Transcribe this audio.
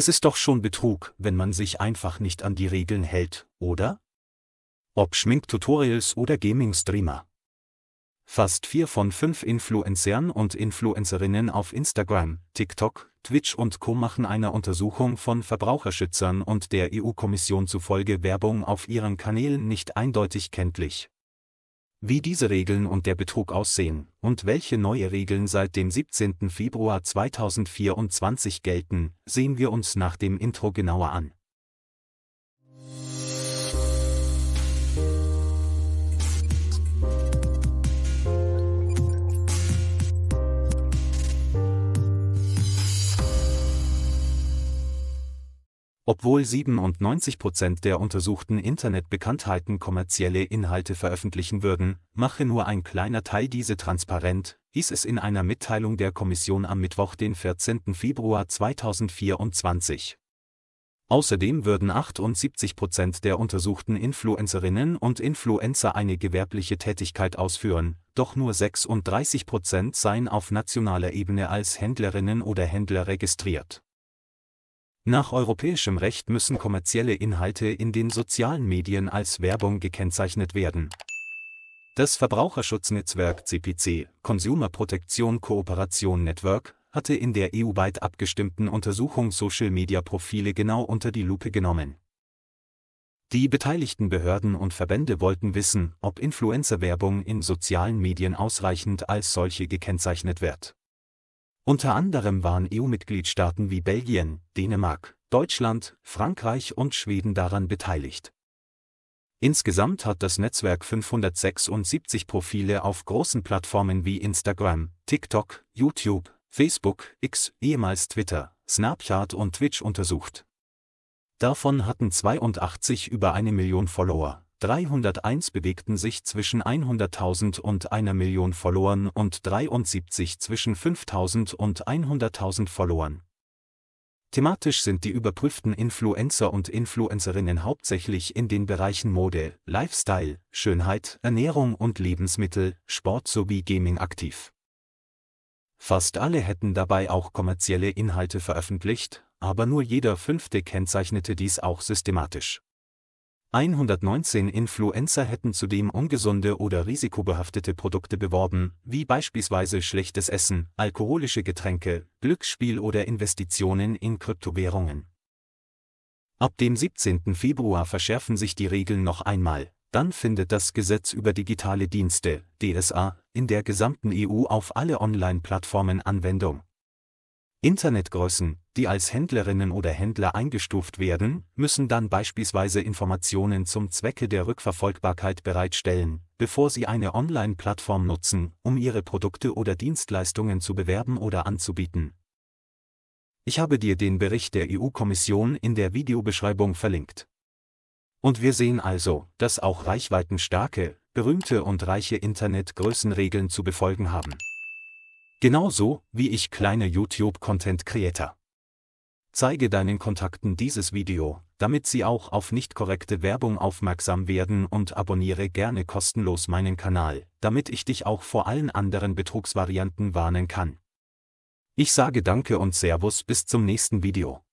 Es ist doch schon Betrug, wenn man sich einfach nicht an die Regeln hält, oder? Ob Schminktutorials oder Gaming-Streamer. Fast vier von fünf Influencern und Influencerinnen auf Instagram, TikTok, Twitch und Co. machen einer Untersuchung von Verbraucherschützern und der EU-Kommission zufolge Werbung auf ihren Kanälen nicht eindeutig kenntlich, wie diese Regeln und der Betrug aussehen und welche neue Regeln seit dem 17. Februar 2024 gelten, sehen wir uns nach dem Intro genauer an obwohl 97 Prozent der untersuchten Internetbekanntheiten kommerzielle Inhalte veröffentlichen würden, mache nur ein kleiner Teil diese transparent, hieß es in einer Mitteilung der Kommission am Mittwoch, den 14. Februar 2024. Außerdem würden 78 Prozent der untersuchten Influencerinnen und Influencer eine gewerbliche Tätigkeit ausführen, doch nur 36 Prozent seien auf nationaler Ebene als Händlerinnen oder Händler registriert. Nach europäischem Recht müssen kommerzielle Inhalte in den sozialen Medien als Werbung gekennzeichnet werden. Das Verbraucherschutznetzwerk CPC, Consumer Protection Cooperation Network, hatte in der EU-weit abgestimmten Untersuchung Social-Media-Profile genau unter die Lupe genommen. Die beteiligten Behörden und Verbände wollten wissen, ob Influencer-Werbung in sozialen Medien ausreichend als solche gekennzeichnet wird. Unter anderem waren EU-Mitgliedstaaten wie Belgien, Dänemark, Deutschland, Frankreich und Schweden daran beteiligt. Insgesamt hat das Netzwerk 576 Profile auf großen Plattformen wie Instagram, TikTok, YouTube, Facebook, X, ehemals Twitter, Snapchat und Twitch untersucht. Davon hatten 82 über eine Million Follower, 301 bewegten sich zwischen 100.000 und einer Million Followern und 73 zwischen 5.000 und 100.000 Followern. Thematisch sind die überprüften Influencer und Influencerinnen hauptsächlich in den Bereichen Mode, Lifestyle, Schönheit, Ernährung und Lebensmittel, Sport sowie Gaming aktiv. Fast alle hätten dabei auch kommerzielle Inhalte veröffentlicht, aber nur jeder fünfte kennzeichnete dies auch systematisch. 119 Influencer hätten zudem ungesunde oder risikobehaftete Produkte beworben, wie beispielsweise schlechtes Essen, alkoholische Getränke, Glücksspiel oder Investitionen in Kryptowährungen. Ab dem 17. Februar verschärfen sich die Regeln noch einmal, dann findet das Gesetz über digitale Dienste, DSA, in der gesamten EU auf alle Online-Plattformen Anwendung. Internetgrößen, die als Händlerinnen oder Händler eingestuft werden, müssen dann beispielsweise Informationen zum Zwecke der Rückverfolgbarkeit bereitstellen, bevor sie eine Online-Plattform nutzen, um ihre Produkte oder Dienstleistungen zu bewerben oder anzubieten. Ich habe dir den Bericht der EU-Kommission in der Videobeschreibung verlinkt. Und wir sehen also, dass auch reichweitenstarke, berühmte und reiche Internetgrößenregeln zu befolgen haben. Genauso wie ich kleine YouTube-Content-Creator. Zeige deinen Kontakten dieses Video, damit sie auch auf nicht korrekte Werbung aufmerksam werden und abonniere gerne kostenlos meinen Kanal, damit ich dich auch vor allen anderen Betrugsvarianten warnen kann. Ich sage danke und Servus bis zum nächsten Video.